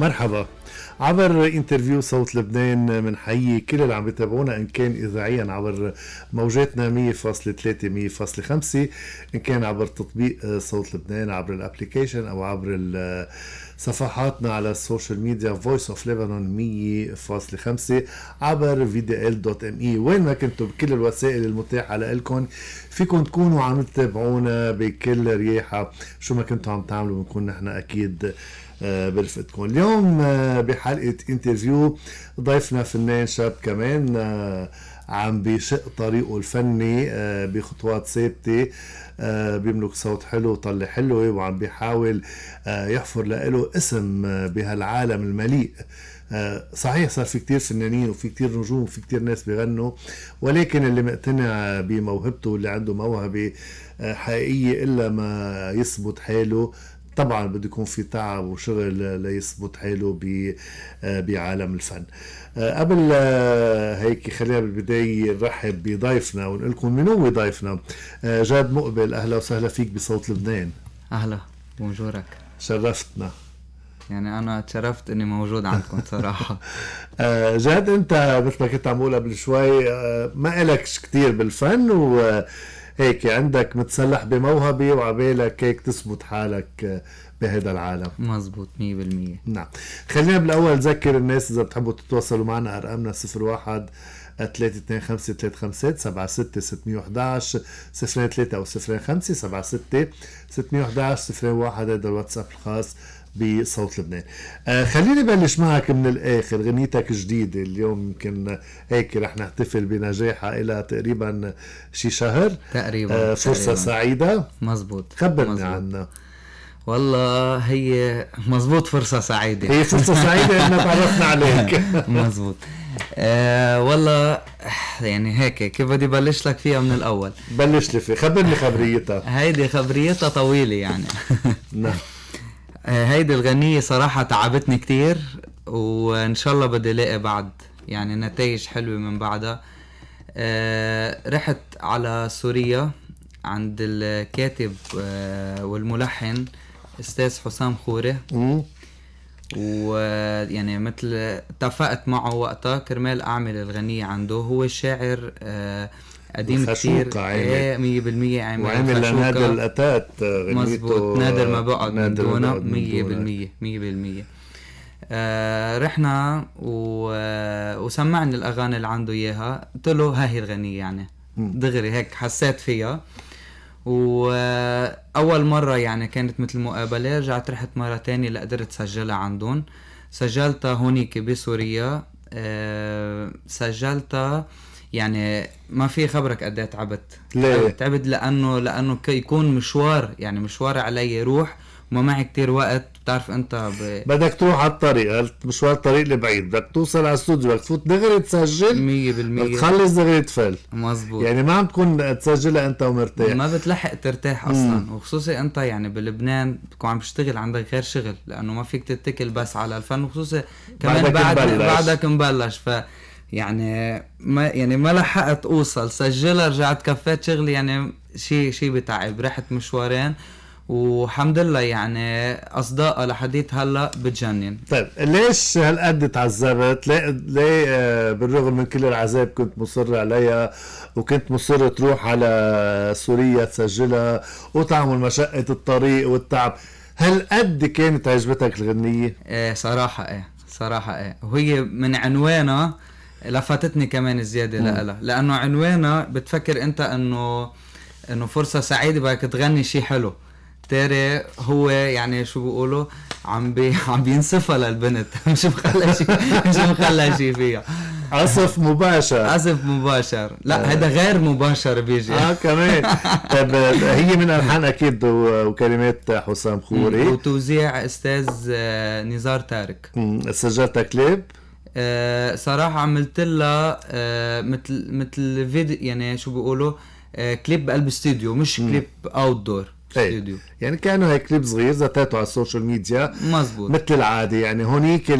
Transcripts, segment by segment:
مرحبا عبر انترفيو صوت لبنان بنحيي كل اللي عم يتابعونا ان كان اذاعيا عبر موجاتنا 100.3 100.5 ان كان عبر تطبيق آه، صوت لبنان عبر الابلكيشن او عبر آه، صفحاتنا على السوشيال ميديا فويس اوف ليبانون 100.5 عبر vdl.me دوت ام اي وين ما كنتوا بكل الوسائل المتاحه لكم فيكم تكونوا عم تتابعونا بكل رياحه شو ما كنتوا عم تعملوا بنكون نحن اكيد آه، برفقتكم اليوم آه، بحلقة انترفيو ضيفنا فنان شاب كمان آه، عم بيشق طريقه الفني بخطوات ثابتة بيملك صوت حلو وطلة حلوة وعم بيحاول يحفر له اسم بهالعالم المليء صحيح صار في كتير فنانين وفي كتير نجوم وفي كتير ناس بيغنوا ولكن اللي مقتنع بموهبته واللي عنده موهبة حقيقية إلا ما يثبت حاله طبعا بده يكون في تعب وشغل ليثبت حاله آه، بعالم الفن آه، قبل آه، هيك خلينا بالبدايه نرحب بضيفنا ونقول لكم من هو ضيفنا جاد مقبل اهلا وسهلا فيك بصوت لبنان اهلا بونجورك شرفتنا يعني انا تشرفت اني موجود عندكم صراحه جاد انت مثل ما كنت عم بقول قبل شوي ما الك كثير بالفن و هيك عندك متسلح بموهبه وعبالك هيك تثبت حالك آه، بهذا العالم مزبوط 100% نعم خلينا بالاول نذكر الناس اذا بتحبوا تتواصلوا معنا ارقامنا 01 325 611 او 76 356 76611 هذا الواتساب الخاص بصوت لبنان آه خليني بلش معك من الاخر غنيتك جديده اليوم يمكن هيك رح نحتفل بنجاحها الى تقريبا شي شهر تقريبا آه فرصه تقريباً. سعيده مزبوط خبرني مزبوط. عنها والله هي مزبوط فرصه سعيده هي فرصه سعيده ان تعرفنا عليك مزبوط آه والله يعني هيك كيف بدي بلش لك فيها من الاول بلش لي فيها خبرني خبريتها هيدي خبريتها طويله يعني نعم آه، هيدي الغنية صراحة تعبتني كتير وإن شاء الله بدي لاقي بعد يعني نتائج حلوة من بعدها آه، رحت على سوريا عند الكاتب آه، والملحن استاذ حسام خوري ويعني مثل اتفقت معه وقتها كرمال اعمل الغنية عنده هو شاعر آه قديم كتير ايه 100% عامل وعامل لنادى الاتات مظبوط نادر ما بقعد من دونه 100% 100% بالمية آه، رحنا و... آه، وسمعني الاغاني اللي عنده اياها قلت له هي الغنيه يعني دغري هيك حسيت فيها واول آه، مره يعني كانت مثل مقابله رجعت رحت مره تانية لقدرت سجلها عندهم سجلتها هونيك بسوريا آه سجلتها يعني ما في خبرك قد ايه تعبت ليه؟ تعبت لانه لانه يكون مشوار يعني مشوار علي روح وما معي كتير وقت بتعرف انت ب... بدك تروح على الطريق مشوار الطريق البعيد بدك توصل على الاستوديو بدك تفوت دغري تسجل 100% بتخلص دغري تفل مزبوط يعني ما عم تكون تسجلها انت ومرتاح ما بتلحق ترتاح اصلا مم. وخصوصي انت يعني بلبنان بتكون عم تشتغل عندك غير شغل لانه ما فيك تتكل بس على الفن وخصوصي كمان بعدك بعد مبلش. بعدك مبلش ف يعني ما يعني ما لحقت اوصل سجلها رجعت كفيت شغلي يعني شيء شيء بتعب رحت مشوارين وحمد لله يعني اصداء لحديت هلا بتجنن طيب ليش هالقد تعذبت؟ ليه, ليه آه، بالرغم من كل العذاب كنت مصر عليها وكنت مصر تروح على سوريا تسجلها وتعمل مشقه الطريق والتعب، هالقد كانت عجبتك الغنيه؟ ايه صراحه ايه صراحه ايه وهي من عنوانها لفتتني كمان زياده لها لانه عنوانها بتفكر انت انه انه فرصه سعيده بدك تغني شيء حلو تاري هو يعني شو بيقولوا عم بي عم بينصفها للبنت مش مخلى شيء مش مخلى شيء فيها عصف مباشر عصف مباشر لا هذا آه. غير مباشر بيجي اه كمان طيب هي من الحان اكيد وكلمات حسام خوري وتوزيع استاذ آه، نزار تارك سجلتها كليب آه، صراحة عملت لها آه، مثل مثل فيديو يعني شو بيقولوا آه، كليب بقلب استوديو مش كليب اوت إيه. دور استوديو يعني كانه هيك كليب صغير زتاته على السوشيال ميديا مزبوط مثل العاده يعني هونيك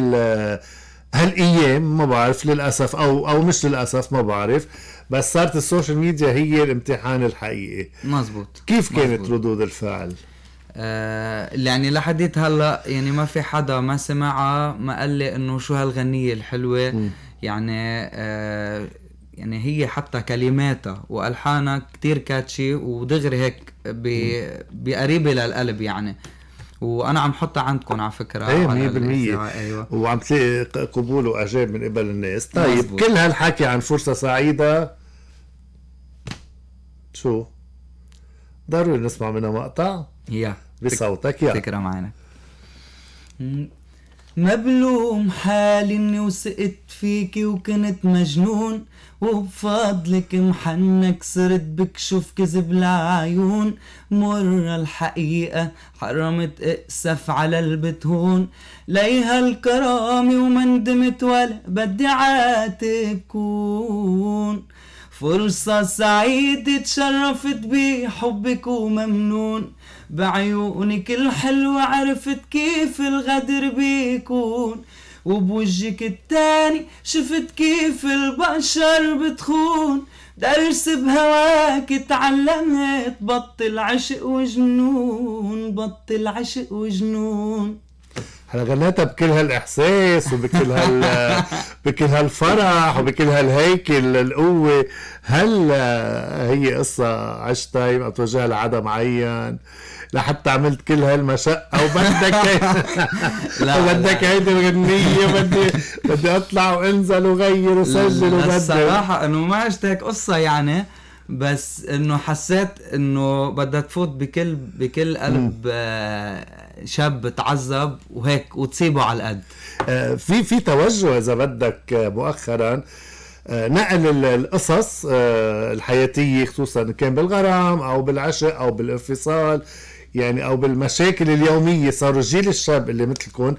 هالايام ما بعرف للاسف او او مش للاسف ما بعرف بس صارت السوشيال ميديا هي الامتحان الحقيقي مزبوط كيف كانت مزبوط. ردود الفعل؟ آه، يعني لحديت هلا يعني ما في حدا ما سمعها ما قال لي انه شو هالغنيه الحلوه م. يعني آه يعني هي حتى كلماتها والحانها كتير كاتشي ودغري هيك بقريبه للقلب يعني وانا عم حطها عندكم على فكره ايه 100% أيوة. وعم تلاقي قبول واعجاب من قبل الناس طيب مزبوط. كل هالحكي عن فرصه سعيده شو ضروري نسمع منها مقطع يا بصوتك يا فكرة معانا مبلوم حالي اني وثقت فيكي وكنت مجنون وبفضلك محنك صرت بكشف كذب العيون مرة الحقيقة حرمت اقسف على البتهون ليها الكرامة وما ندمت ولا بدي عاتبكون فرصة سعيدة تشرفت بحبك وممنون بعيونك الحلوة عرفت كيف الغدر بيكون وبوجهك التاني شفت كيف البشر بتخون درس بهواك تعلمت بطل عشق وجنون بطل عشق وجنون بكل هالاحساس وبكل هال بكل هالفرح وبكل هالهيكل القوة هل هي قصة عشتها يبقى توجهها لعدا معين لحتى عملت كل هالمشقة وبدك لا وبدك هيدي الغنية بدي بدي أطلع وأنزل وغير وسجل وبدي الصراحة إنه ما عشت هيك قصة يعني بس انه حسيت انه بدها تفوت بكل بكل قلب آه، شاب تعذب وهيك وتصيبه على القد آه، في في توجه اذا بدك مؤخرا آه، نقل القصص الحياتيه خصوصا كان بالغرام او بالعشق او بالانفصال يعني او بالمشاكل اليوميه صاروا الجيل الشاب اللي مثلكم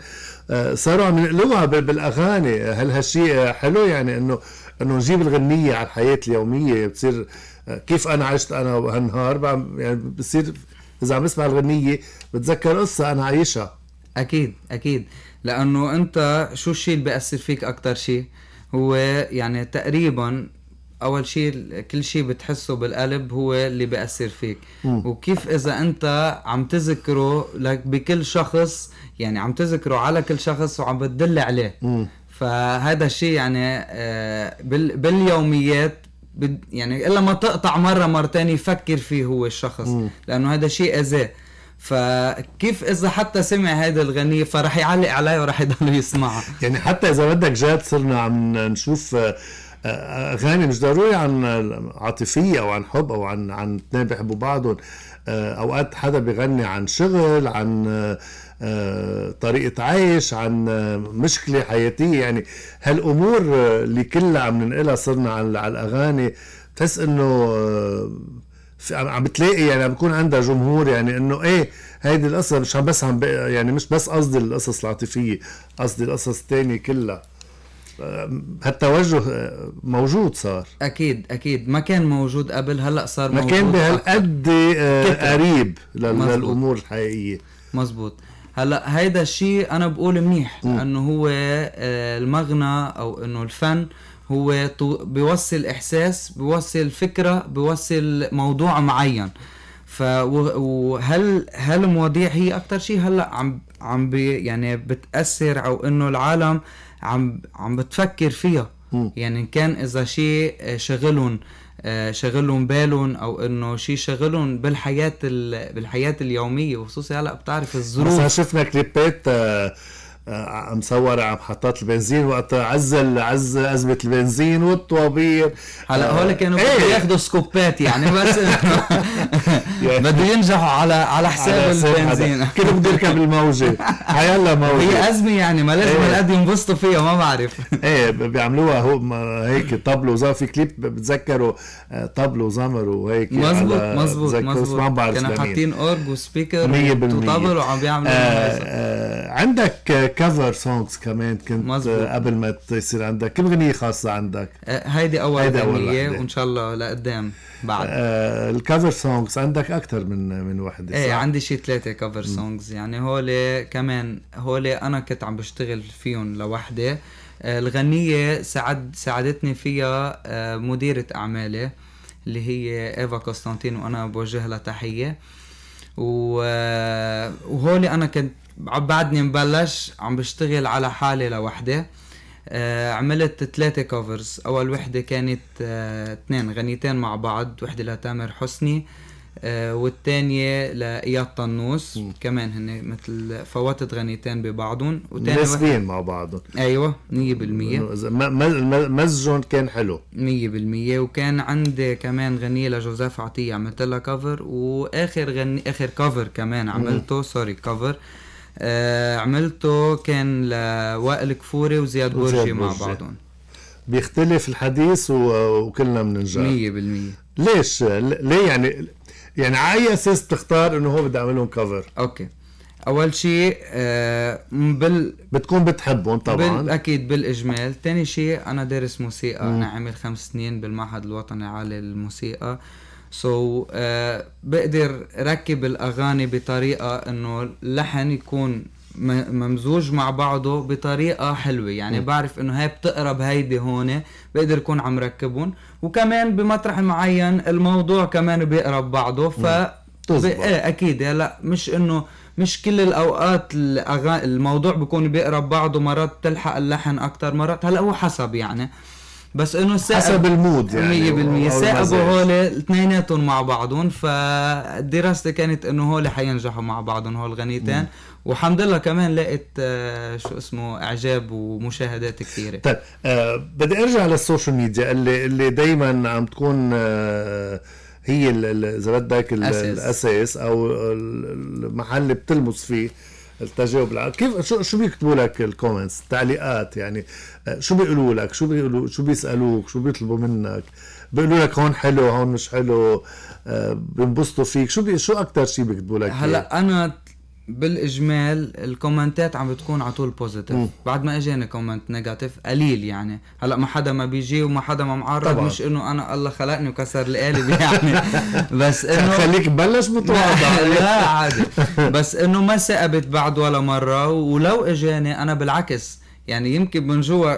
صاروا عم ينقلوها بالاغاني هل هالشيء حلو يعني انه انه نجيب الغنيه على الحياه اليوميه بتصير كيف انا عشت انا هالنهار يعني بصير اذا عم بسمع الغنيه بتذكر قصه انا عايشها اكيد اكيد لانه انت شو الشيء اللي بياثر فيك اكثر شيء هو يعني تقريبا اول شيء كل شيء بتحسه بالقلب هو اللي بياثر فيك م. وكيف اذا انت عم تذكره لك بكل شخص يعني عم تذكره على كل شخص وعم بتدل عليه م. فهذا الشيء يعني آه، باليوميات بد يعني الا ما تقطع مره مرتين يفكر فيه هو الشخص مم. لانه هذا شيء اذاه فكيف اذا حتى سمع هذا الغنية فرح يعلق عليه وراح يضل يسمعها يعني حتى اذا بدك جاد صرنا عم نشوف آه، آه، اغاني مش ضروري عن عاطفيه او عن حب او عن عن اثنين بيحبوا بعضهم آه، اوقات حدا بيغني عن شغل عن آه، طريقة عيش عن آه، مشكلة حياتية يعني هالأمور اللي آه، كلها عم ننقلها صرنا على الأغاني بتحس إنه عم بتلاقي يعني عم بكون عندها جمهور يعني انه ايه هيدي القصه مش عم بس عم يعني مش بس قصدي القصص العاطفيه قصدي القصص الثانيه كلها هالتوجه موجود صار اكيد اكيد ما كان موجود قبل هلا صار ما موجود ما كان بهالقد قريب للامور الحقيقيه مزبوط هلا هيدا الشيء انا بقول منيح انه هو آه، المغنى او انه الفن هو بيوصل احساس بيوصل فكره بيوصل موضوع معين ف وهل هل المواضيع هي اكثر شيء هلا عم عم بي يعني بتاثر او انه العالم عم عم بتفكر فيها يعني كان اذا شيء آه، شغلهم آه، شغلهم بالهم او انه شيء شغلهم بالحياه بالحياه اليوميه وخصوصي هلا بتعرف الظروف شفنا كليبات آه، مصورة آه، عم حطات البنزين وقت عز عز أزمة البنزين والطوابير هلا آه، هول كانوا ايه. ياخذوا سكوبات يعني بس يعني بده ينجحوا على على حساب البنزين كله بده يركب الموجة حيلا موجة هي أزمة يعني ما لازم هالقد إيه. ينبسطوا فيها ما بعرف ايه بيعملوها هو هيك طبلو وزمر في كليب بتذكره آه، طبلو وزمر وهيك مزبوط مزبوط مزبوط كانوا حاطين اورج وسبيكر وطبل وعم بيعملوا عندك كفر سونجز كمان كنت مزبوط. قبل ما تصير عندك كم اغنيه خاصه عندك أه، هيدي اول هيدي اغنيه وان شاء الله لقدام بعد آه الكفر سونجز عندك اكثر من من وحده ايه عندي شي ثلاثه كفر سونجز يعني هول كمان هول انا كنت عم بشتغل فيهم لوحدي أه، الغنيه ساعد ساعدتني فيها أه، مديره اعمالي اللي هي ايفا قسطنطين وانا بوجه لها تحيه وهولي انا كنت بعدني مبلش عم بشتغل على حالي لوحدي آه عملت ثلاثة كفرز أول وحدة كانت آه اثنين غنيتين مع بعض وحدة لتامر حسني آه لإياد طنوس م. كمان هن مثل فوتت غنيتين ببعضهم مناسبين مع بعضهم أيوة 100% مزجهم كان حلو 100% وكان عندي كمان غنية لجوزيف عطية عملت لها كفر وآخر غني آخر كفر كمان عملته م. سوري كفر آه آه عملته كان لوائل كفوري وزياد برجي مع بعضهم بيختلف الحديث وكلنا بننجح 100% ليش؟ ليه يعني يعني على اي اساس بتختار انه هو بدي اعمل لهم كفر؟ اوكي اول شيء آه بال بتكون بتحبهم طبعا بال... اكيد بالاجمال ثاني شيء انا دارس موسيقى مم. انا عامل خمس سنين بالمعهد الوطني العالي للموسيقى آه سو so, uh, بقدر ركب الاغاني بطريقه انه اللحن يكون ممزوج مع بعضه بطريقه حلوه يعني م. بعرف انه هاي بتقرب هيدي هون بقدر اكون عم ركبهم وكمان بمطرح معين الموضوع كمان بيقرب بعضه ف ب... ايه اكيد هلا مش انه مش كل الاوقات الأغا... الموضوع بيكون بيقرب بعضه مرات بتلحق اللحن اكثر مرات هلا هو حسب يعني بس انه الساعه حسب المود يعني 100% سائبوا هول اثنيناتهم مع بعضهم فدراستي كانت انه هول حينجحوا مع بعضهم هول غنيتين والحمد لله كمان لقيت آه، شو اسمه اعجاب ومشاهدات كثيره طيب آه بدي ارجع للسوشيال ميديا اللي اللي دائما عم تكون آه، هي اذا بدك الاساس او المحل اللي بتلمس فيه التجاوب العام كيف شو شو بيكتبوا لك الكومنتس التعليقات يعني آه، شو بيقولوا لك شو بيقولوا شو بيسالوك شو بيطلبوا منك بيقولوا لك هون حلو هون مش حلو آه، بينبسطوا فيك شو بي شو اكثر شيء بيكتبوا لك هلا إيه. انا بالاجمال الكومنتات عم بتكون على طول بوزيتيف بعد ما اجاني كومنت نيجاتيف قليل يعني هلا ما حدا ما بيجي وما حدا ما معرض طبعا. مش انه انا الله خلقني وكسر لي قالب يعني بس انه خليك بلش متواضع لا عادي بس انه ما ثقبت بعد ولا مره ولو اجاني انا بالعكس يعني يمكن من جوا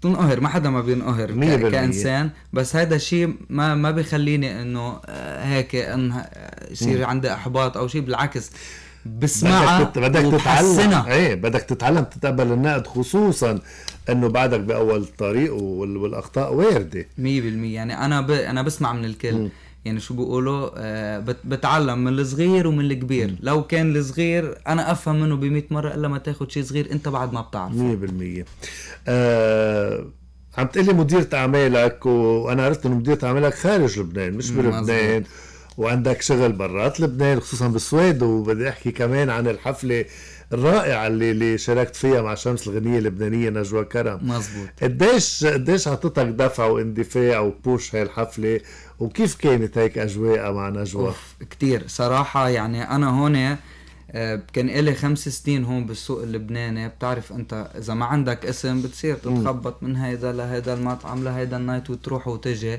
بتنقهر ما حدا ما بينقهر كانسان بس هذا الشيء ما ما بخليني انه آه، هيك يصير عندي احباط او شيء بالعكس بسمعها بدك, بدك تتعلم ايه بدك تتعلم تتقبل النقد خصوصا انه بعدك باول طريق والاخطاء وارده 100% يعني انا ب... انا بسمع من الكل م. يعني شو بيقولوا آه بت... بتعلم من الصغير ومن الكبير م. لو كان الصغير انا افهم منه ب 100 مره الا ما تاخذ شيء صغير انت بعد ما بتعرفه 100% آه عم تقلي مديرة اعمالك وانا عرفت انه مديرة اعمالك خارج لبنان مش بلبنان وعندك شغل برات لبنان خصوصا بالسويد وبدي احكي كمان عن الحفله الرائعه اللي اللي شاركت فيها مع شمس الغنيه اللبنانيه نجوى كرم مزبوط قديش قديش اعطتك دفع واندفاع وبوش هاي الحفله وكيف كانت هيك اجواءها مع نجوى؟ كثير صراحه يعني انا هون آه، كان لي خمس سنين هون بالسوق اللبناني بتعرف انت اذا ما عندك اسم بتصير تتخبط من هيدا لهيدا المطعم لهيدا النايت وتروح وتجي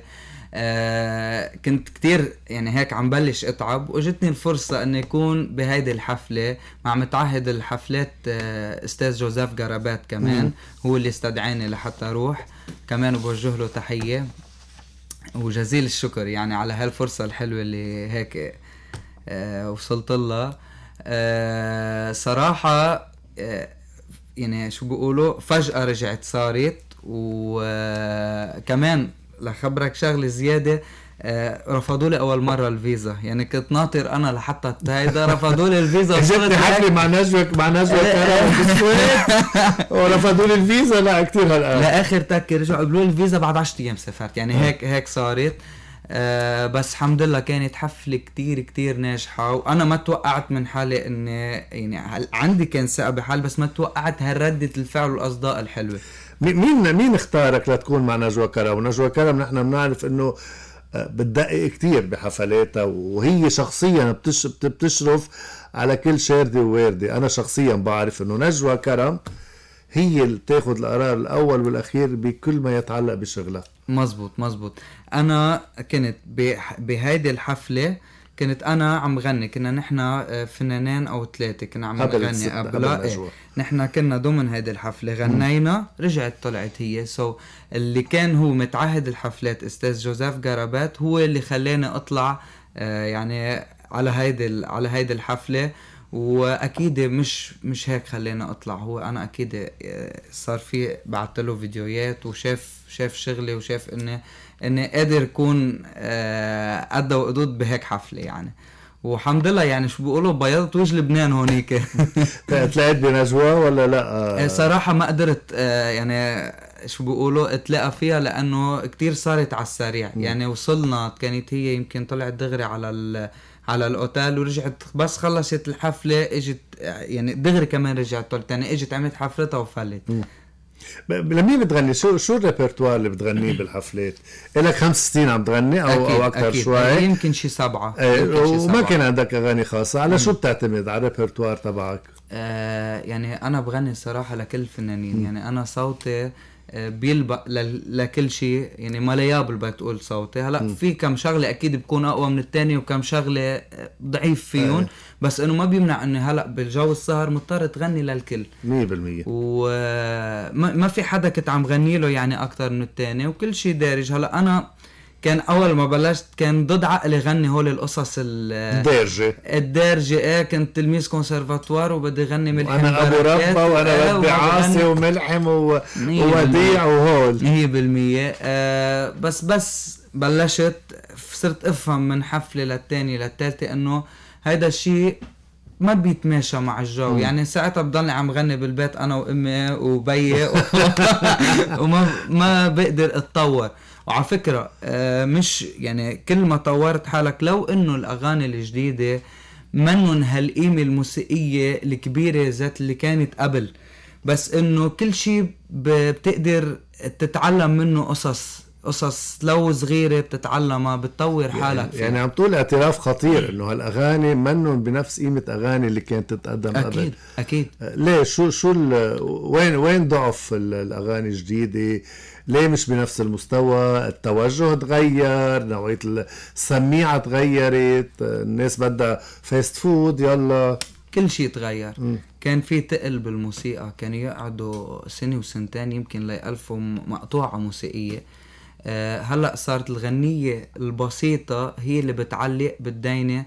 آه، كنت كتير يعني هيك عم بلش اتعب واجتني الفرصة اني يكون بهيدي الحفلة مع متعهد الحفلات آه، استاذ جوزيف جرابات كمان هو اللي استدعاني لحتى اروح كمان بوجه له تحية وجزيل الشكر يعني على هالفرصة الحلوة اللي هيك آه، وصلت لها صراحة يعني شو بيقولوا فجأة رجعت صارت وكمان لخبرك شغله زياده آه، رفضوا لي اول مره الفيزا يعني كنت ناطر انا لحتى هيدا رفضوا لي الفيزا جبت حفله مع نجوى مع نجوى ورفضوا لي الفيزا لا كثير هالقد لاخر تكه رجعوا قبلوا لي الفيزا بعد 10 ايام سافرت يعني آه. هيك هيك صارت آه بس الحمد لله كانت حفله كتير كتير ناجحه وانا ما توقعت من حالي اني يعني عندي كان ثقه بحال بس ما توقعت هالرده الفعل والاصداء الحلوه مين مين اختارك لتكون مع نجوى كرم؟ نجوى كرم نحن بنعرف انه آه، بتدقق كثير بحفلاتها وهي شخصيا بتشرف على كل شاردة وواردة أنا شخصيا بعرف أنه نجوى كرم هي اللي بتاخذ القرار الأول والأخير بكل ما يتعلق بشغلها مزبوط مزبوط أنا كنت بهيدي الحفلة كنت انا عم غني كنا نحن آه، فنانين او ثلاثه كنا عم نغني قبل إيه. نحن كنا ضمن هيدي الحفله غنينا رجعت طلعت هي سو so, اللي كان هو متعهد الحفلات استاذ جوزيف جرابات هو اللي خلاني اطلع آه يعني على هيدي على هيدي الحفله واكيد مش مش هيك خلاني اطلع هو انا اكيد آه، صار في بعت له فيديوهات وشاف شاف شغلي وشاف اني اني قادر اكون آه، قد وقدود بهيك حفله يعني والحمد لله يعني شو بيقولوا بيضت وجه لبنان هونيك تلاقيت طيب، بنجوى ولا لا؟ آه، صراحه ما قدرت آه، يعني شو بيقولوا اتلاقى فيها لانه كتير صارت على السريع يعني وصلنا كانت هي يمكن طلعت دغري على ال على الاوتيل ورجعت بس خلصت الحفله اجت يعني دغري كمان رجعت تاني اجت عملت حفلتها وفلت لمين بتغني؟ شو شو الريبرتوار اللي بتغنيه بالحفلات؟ لك 65 عم تغني او أكيد او اكثر أكيد شوي يعني يمكن شي سبعه إيه، وما كان عندك اغاني خاصه، على شو بتعتمد؟ على الريبرتوار تبعك؟ آه يعني انا بغني صراحه لكل الفنانين، يعني انا صوتي آه بيلبق لكل شيء يعني ليابل بدك تقول صوتي هلا م. في كم شغله اكيد بكون اقوى من الثاني وكم شغله آه، ضعيف فيهم أه. بس انه ما بيمنع اني هلا بالجو السهر مضطر تغني للكل 100% وما في حدا كنت عم غني له يعني اكثر من الثاني وكل شيء دارج هلا انا كان اول ما بلشت كان ضد عقلي غني هول القصص الدارجه الدارجه ايه كنت تلميذ كونسرفاتوار وبدي غني ملحم انا ابو ربه وانا ربي إيه، عاصي وملحم و... ووديع وهول 100% آه بس بس بلشت صرت افهم من حفله للثانيه للثالثه انه هيدا الشيء ما بيتماشى مع الجو مم. يعني ساعتها بضلني عم غني بالبيت انا وامي وبيي و... وما ما بقدر اتطور وعلى فكره آه، مش يعني كل ما طورت حالك لو انه الاغاني الجديده منن هالقيمه الموسيقيه الكبيره ذات اللي كانت قبل بس انه كل شيء بتقدر تتعلم منه قصص قصص لو صغيره بتتعلمها بتطور يعني- حالك فيها. يعني عم تقول اعتراف خطير انه هالاغاني منن بنفس قيمه اغاني اللي كانت تتقدم أكيد قبل اكيد ليه شو شو وين وين ضعف الاغاني الجديده ليه مش بنفس المستوى التوجه تغير نوعية السميعة تغيرت الناس بدها فاست فود يلا كل شيء تغير م. كان في تقل بالموسيقى كانوا يقعدوا سنة وسنتين يمكن ليألفوا مقطوعة موسيقية آه، هلا صارت الغنية البسيطة هي اللي بتعلق بالدينة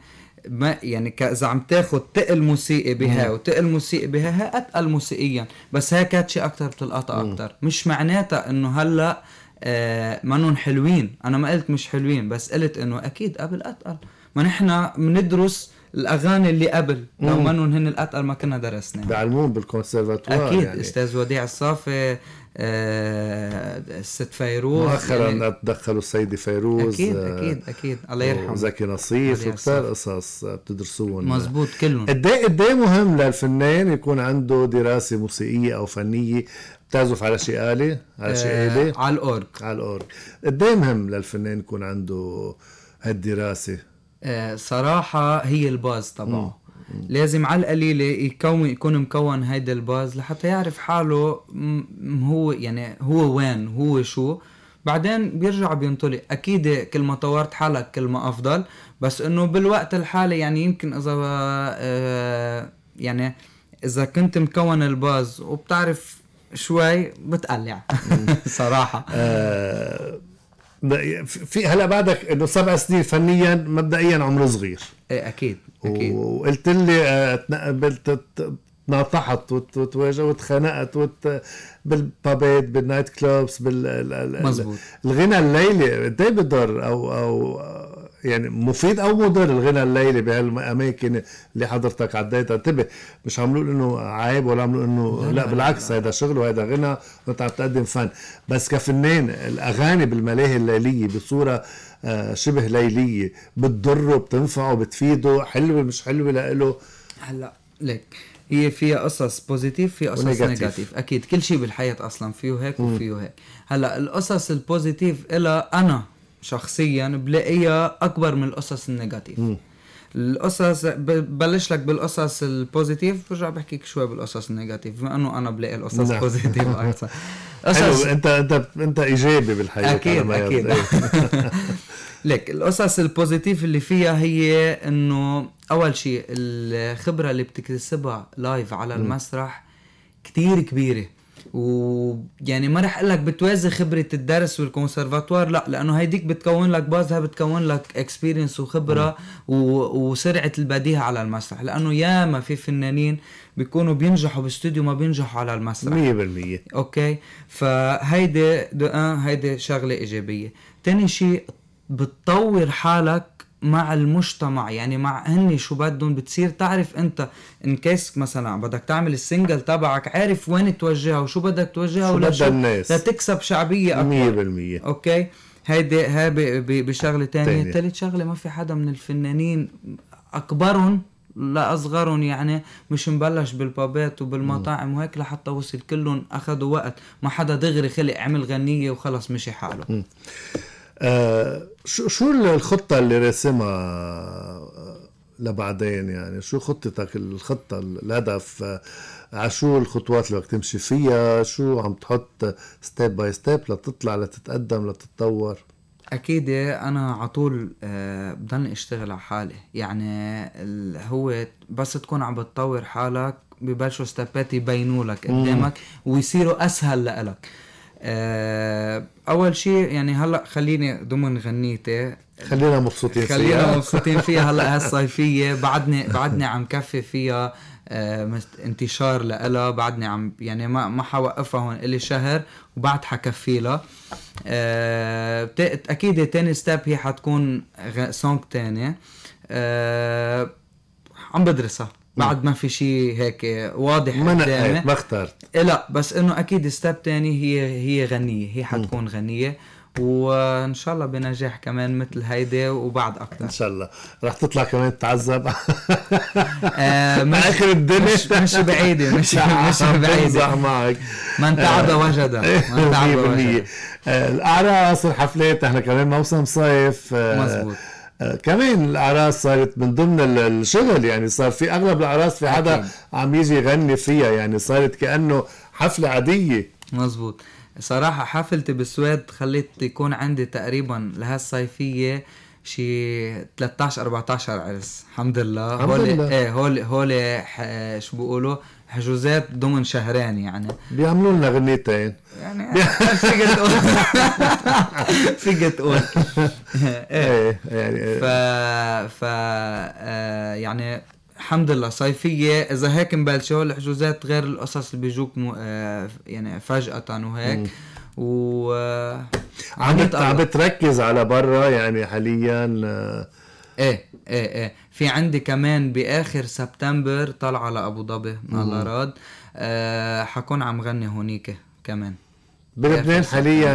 ما يعني اذا عم تاخذ تقل موسيقي بها وتقل موسيقي بها اتقل موسيقيا بس هي كاتشي اكثر بتلقطها اكثر مش معناتها انه هلا آه منهم حلوين انا ما قلت مش حلوين بس قلت انه اكيد قبل اتقل ما نحن بندرس الاغاني اللي قبل لو منهم هن الاتقل ما كنا درسنا بيعلمون بالكونسيرفاتوار اكيد يعني. استاذ وديع الصافي آه، الست فيروز مؤخرا يعني تدخلوا السيدة فيروز اكيد آه، اكيد اكيد الله يرحمه وزكي نصيف وكثير قصص بتدرسوهم مزبوط كلهم قد قد مهم للفنان يكون عنده دراسة موسيقية او فنية بتعزف على شيء آلة على شيء آلة آه على الأورج على الأورج قد مهم للفنان يكون عنده هالدراسة آه صراحة هي الباز تبعه لازم على القليله يكون يكون مكون هيدا الباز لحتى يعرف حاله هو يعني هو وين هو شو بعدين بيرجع بينطلق اكيد كل ما طورت حالك كل ما افضل بس انه بالوقت الحالي يعني يمكن اذا آه يعني اذا كنت مكون الباز وبتعرف شوي بتقلع صراحه آه في هلا بعدك انه سبع سنين فنيا مبدئيا عمر صغير ايه اكيد اكيد وقلت لي آه، تنقبلت تناطحت وتواجه وتخانقت وت... بالبابيت بالنايت كلوبس بال الغنى الليلي قد ايه بدور او او يعني مفيد او مضر الغنى الليلي بهالاماكن اللي حضرتك عديتها انتبه مش عم نقول انه عيب ولا عم نقول انه لا بالعكس هيدا شغل وهيدا غنى وانت عم تقدم فن بس كفنان الاغاني بالملاهي الليليه بصوره آه، شبه ليليه بتضره بتنفعه بتفيده حلوه مش حلوه لإله هلا ليك هي فيها قصص بوزيتيف في قصص نيجاتيف اكيد كل شيء بالحياه اصلا فيه هيك وفيه هيك هلا القصص البوزيتيف لها انا شخصيا بلاقيها اكبر من القصص النيجاتيف القصص ببلش لك بالقصص البوزيتيف برجع بحكيك شوي بالقصص النيجاتيف بما انه انا بلاقي القصص بوزيتيف نعم. اكثر قصص انت انت انت ايجابي بالحياه اكيد اكيد ليك القصص البوزيتيف اللي فيها هي انه اول شيء الخبره اللي بتكتسبها لايف على المسرح كتير كبيره ويعني ما رح اقول لك بتوازي خبره الدرس والكونسرفاتوار لا لانه هيديك بتكون لك بازها بتكون لك اكسبيرينس وخبره و... وسرعه البديهه على المسرح لانه ياما في فنانين بيكونوا بينجحوا باستوديو ما بينجحوا على المسرح 100% اوكي فهيدي دو ان أه، هيدي شغله ايجابيه ثاني شيء بتطور حالك مع المجتمع يعني مع هني شو بدهم بتصير تعرف انت ان كيس مثلا بدك تعمل السنجل تبعك عارف وين توجهها وشو بدك توجهها شو بدها الناس لتكسب شعبيه اكثر 100% اوكي هيدي هاي بشغله ثانيه ثالث شغله ما في حدا من الفنانين اكبرهم لاصغرهم يعني مش مبلش بالبابات وبالمطاعم وهيك لحتى وصل كلهم اخذوا وقت ما حدا دغري خلق عمل غنيه وخلص مشي حاله شو شو الخطة اللي راسمها آه، لبعدين يعني شو خطتك الخطة الهدف آه، على شو الخطوات اللي بدك تمشي فيها شو عم تحط ستيب باي ستيب لتطلع لتتقدم لتتطور اكيد انا على طول آه، بضلني اشتغل على حالي يعني هو بس تكون عم بتطور حالك ببلشوا ستيبات يبينوا لك قدامك ويصيروا اسهل لك آه، اول شيء يعني هلا خليني ضمن غنيتي خلينا مبسوطين فيها خلينا مبسوطين فيها هلا هالصيفيه بعدني بعدني عم كفي فيها آه، انتشار لها بعدني عم يعني ما ما حوقفها هون الي شهر وبعد حكفي لها أه اكيد تاني ستيب هي حتكون سونغ تاني أه عم بدرسها بعد ما في شيء هيك واضح ما إيه، ما اخترت إيه، لا بس انه اكيد ستيب تاني هي هي غنيه هي حتكون م. غنيه وان شاء الله بنجاح كمان مثل هيدي وبعد اكثر ان شاء الله رح تطلع كمان تتعذب آه اخر الدنيا مش, مش بعيده مش مش بعيده معك من تعب وجد آه، من تعب وجد آه، الاعراس الحفلات احنا كمان موسم صيف آه، مزبوط كمان الاعراس صارت من ضمن الشغل يعني صار في اغلب الاعراس في حدا عم يجي يغني فيها يعني صارت كانه حفله عاديه مزبوط صراحه حفلتي بالسويد خليت يكون عندي تقريبا لهالصيفيه شي 13 14 عرس الحمد لله الحمد هولي لله. ايه هولي هولي شو بيقولوا حجوزات ضمن شهرين يعني بيعملوا لنا غنيتين يعني فيك تقول فيك تقول إيه. ايه يعني إيه. ف ف آه، يعني الحمد لله صيفية إذا هيك مبلشوا الحجوزات غير القصص اللي بيجوك آه، يعني فجأة وهيك و عم عم بتركز على برا يعني حاليا آه، ايه ايه ايه في عندي كمان باخر سبتمبر طلعه لابو ظبي مع راد آه حكون عم غني هونيك كمان بلبنان حاليا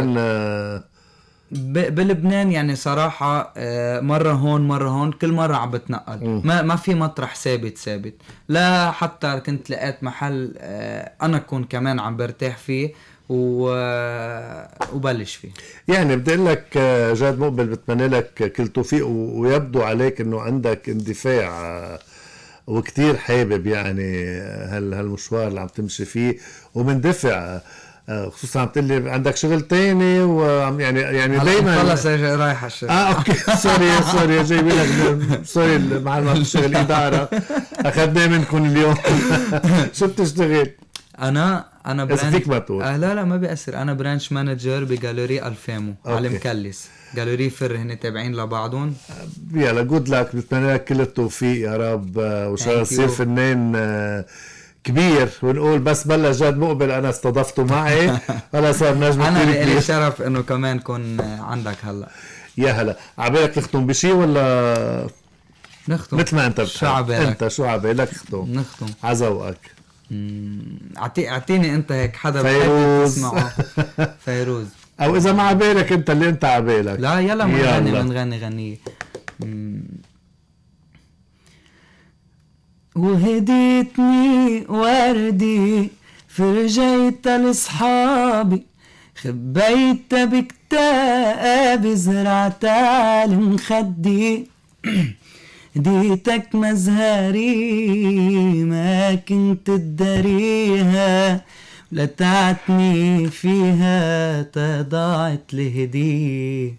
ب... بلبنان يعني صراحة آه، مرة هون مرة هون كل مرة عم بتنقل ما ما في مطرح ثابت ثابت لا حتى كنت لقيت محل آه، أنا كون كمان عم برتاح فيه وبلش آه، فيه يعني بدي اقول لك آه، جاد مقبل بتمنى لك كل توفيق ويبدو عليك انه عندك اندفاع آه، وكتير حابب يعني هال هالمشوار اللي عم تمشي فيه ومندفع خصوصا عم تقول لي عندك شغل تاني وعم يعني يعني دائما خلص رايح الشغل اه اوكي سوري سوري جايب لك سوري مع الشغل اداره اخذناه منكم اليوم شو بتشتغل؟ انا انا برانش فيك ما تقول آه لا لا ما بيأثر انا برانش مانجر بجاليري الفامو أوكي. على مكلس جاليري فر هن تابعين لبعضهم يلا جود لك بتمنى لك كل التوفيق يا رب آه، وان شاء الله تصير فنان آه، كبير ونقول بس بلش جد مقبل انا استضفته معي هلا صار نجم انا لي شرف انه كمان كون عندك هلا يا هلا عبالك تختم بشي ولا نختم مثل ما انت بتحب شو عبالك انت شو عبالك تختم نختم على ذوقك اعطي اعطيني انت هيك حدا بحب تسمعه فيروز او اذا ما عبالك انت اللي انت عبالك لا يلا من غني غنية وهديتني وردي فرجيت لصحابي خبيتها بكتابي على المخدي ديتك مزهري ما كنت تداريها لتعتني فيها تضاعت لهدي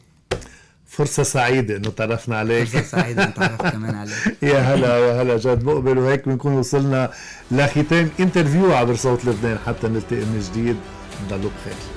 فرصة سعيدة انه تعرفنا عليك فرصة سعيدة نتعرف كمان عليك يا هلا يا هلا جد مقبل وهيك بنكون وصلنا لختام انترفيو عبر صوت لبنان حتى نلتقي من جديد ضلوا بخير